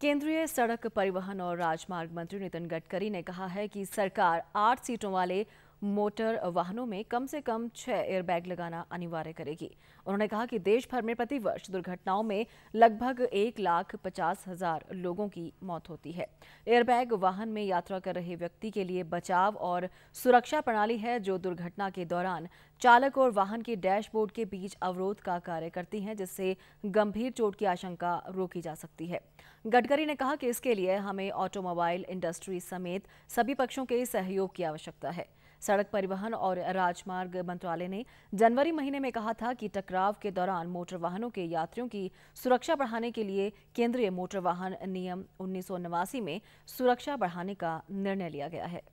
केंद्रीय सड़क परिवहन और राजमार्ग मंत्री नितिन गडकरी ने कहा है कि सरकार आठ सीटों वाले मोटर वाहनों में कम से कम छह एयरबैग लगाना अनिवार्य करेगी उन्होंने कहा कि देश भर में प्रतिवर्ष दुर्घटनाओं में लगभग एक लाख पचास हजार लोगों की मौत होती है एयरबैग वाहन में यात्रा कर रहे व्यक्ति के लिए बचाव और सुरक्षा प्रणाली है जो दुर्घटना के दौरान चालक और वाहन के डैशबोर्ड के बीच अवरोध का कार्य करती है जिससे गंभीर चोट की आशंका रोकी जा सकती है गडकरी ने कहा कि इसके लिए हमें ऑटोमोबाइल इंडस्ट्री समेत सभी पक्षों के सहयोग की आवश्यकता है सड़क परिवहन और राजमार्ग मंत्रालय ने जनवरी महीने में कहा था कि टकराव के दौरान मोटर वाहनों के यात्रियों की सुरक्षा बढ़ाने के लिए केंद्रीय मोटर वाहन नियम उन्नीस में सुरक्षा बढ़ाने का निर्णय लिया गया है